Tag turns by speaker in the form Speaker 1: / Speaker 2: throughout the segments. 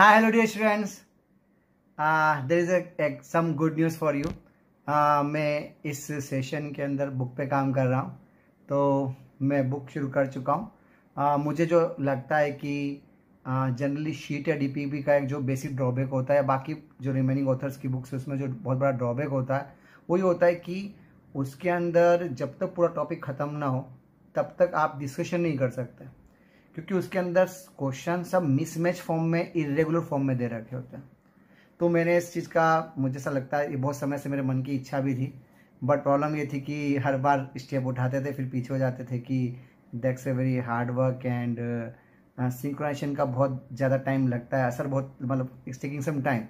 Speaker 1: Hi, hello dear students there is is good news for you मैं इस session के अंदर बुक पे काम कर रहा हूँ तो मैं बुक शुरू कर चुका हूँ uh, मुझे जो लगता है कि जनरली uh, शीट या डी पी डीपीबी का एक जो बेसिक ड्रॉबैक होता है बाकी जो रिमेनिंग ऑथर्स की बुक्स उसमें जो बहुत बड़ा ड्रॉबैक होता है वो ये होता है कि उसके अंदर जब तक पूरा टॉपिक ख़त्म ना हो तब तक आप डिस्कशन नहीं कर सकते क्योंकि उसके अंदर क्वेश्चन सब मिसमैच फॉर्म में इरेगुलर फॉर्म में दे रखे होते हैं तो मैंने इस चीज़ का मुझे ऐसा लगता है ये बहुत समय से मेरे मन की इच्छा भी थी बट प्रॉब्लम ये थी कि हर बार स्टेप उठाते थे फिर पीछे हो जाते थे कि that's a very hard work and synchronization का बहुत ज़्यादा टाइम लगता है असर बहुत मतलब इट्स टेकिंग सम टाइम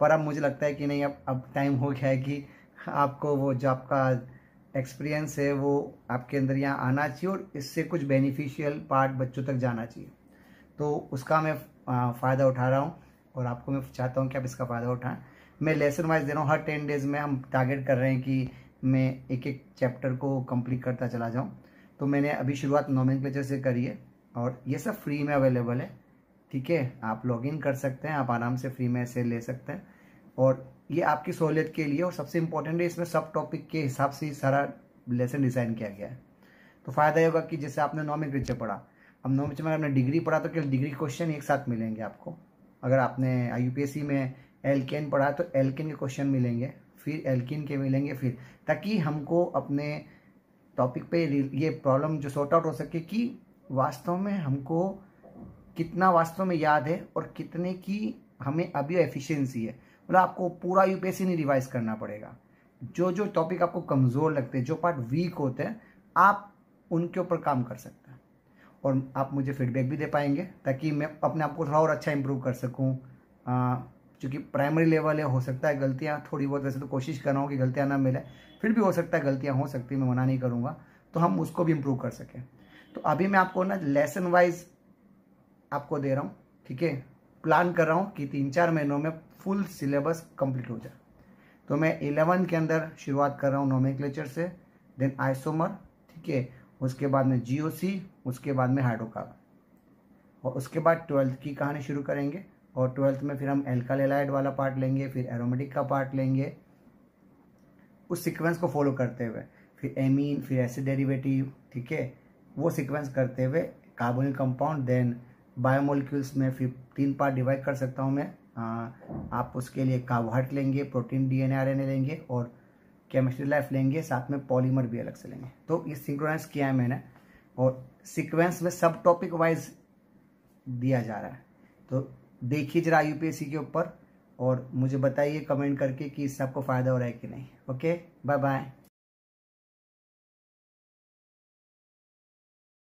Speaker 1: पर अब मुझे लगता है कि नहीं अब अब टाइम हो गया है कि आपको वो जो आपका एक्सपीरियंस है वो आपके अंदर यहाँ आना चाहिए और इससे कुछ बेनिफिशियल पार्ट बच्चों तक जाना चाहिए तो उसका मैं फ़ायदा उठा रहा हूँ और आपको मैं चाहता हूँ कि आप इसका फ़ायदा उठाएं मैं लेसन वाइज दे रहा हूँ हर टेन डेज़ में हम टारगेट कर रहे हैं कि मैं एक एक चैप्टर को कम्प्लीट करता चला जाऊँ तो मैंने अभी शुरुआत नॉमिन से करी है और ये सब फ्री में अवेलेबल है ठीक है आप लॉग कर सकते हैं आप आराम से फ्री में ऐसे ले सकते हैं और ये आपकी सहूलियत के लिए और सबसे इम्पोर्टेंट है इसमें सब टॉपिक के हिसाब से सारा लेसन डिज़ाइन किया गया है तो फ़ायदा ये होगा कि जैसे आपने नॉमिक रिचर पढ़ा अब नॉमिक में आपने डिग्री पढ़ा तो केवल डिग्री क्वेश्चन एक साथ मिलेंगे आपको अगर आपने आई में एल पढ़ा तो एल के क्वेश्चन मिलेंगे फिर एल के मिलेंगे फिर ताकि हमको अपने टॉपिक पर ये प्रॉब्लम जो सॉर्ट आउट हो सके कि वास्तव में हमको कितना वास्तव में याद है और कितने की हमें अभी एफिशिएंसी है मतलब आपको पूरा यूपीएससी नहीं रिवाइज करना पड़ेगा जो जो टॉपिक आपको कमज़ोर लगते हैं जो पार्ट वीक होते हैं आप उनके ऊपर काम कर सकते हैं और आप मुझे फीडबैक भी दे पाएंगे ताकि मैं अपने आप को थोड़ा और अच्छा इम्प्रूव कर सकूँ क्योंकि प्राइमरी लेवल है हो सकता है गलतियाँ थोड़ी बहुत वैसे तो कोशिश कर रहा हूँ कि गलतियाँ ना मिले फिर भी हो सकता है गलतियाँ हो सकती मैं मना नहीं करूँगा तो हम उसको भी इम्प्रूव कर सकें तो अभी मैं आपको ना लेसन वाइज आपको दे रहा हूँ ठीक है प्लान कर रहा हूँ कि तीन चार महीनों में फुल सिलेबस कंप्लीट हो जाए तो मैं इलेवन के अंदर शुरुआत कर रहा हूँ नोमेक्लेचर से देन आइसोमर ठीक है उसके बाद में जी उसके बाद में हाइड्रोकार और उसके बाद ट्वेल्थ की कहानी शुरू करेंगे और ट्वेल्थ में फिर हम एल्काल एलाइड वाला पार्ट लेंगे फिर एरोमेटिक का पार्ट लेंगे उस सीक्वेंस को फॉलो करते हुए फिर एमीन फिर एसिड डेरिवेटिव ठीक है वो सीक्वेंस करते हुए कार्बोनिक कंपाउंड देन बायोमोलिक्यूल्स में तीन पार्ट डिवाइड कर सकता हूँ मैं आ, आप उसके लिए कार्बोहाइड्रेट लेंगे प्रोटीन डी एन लेंगे और केमिस्ट्री लाइफ लेंगे साथ में पॉलीमर भी अलग से लेंगे तो ये सिंक्रोनाइज किया है मैंने और सिक्वेंस में सब टॉपिक वाइज दिया जा रहा है तो देखिए जरा सी के ऊपर और मुझे बताइए कमेंट करके कि इससे आपको फ़ायदा हो रहा है कि नहीं ओके बाय बाय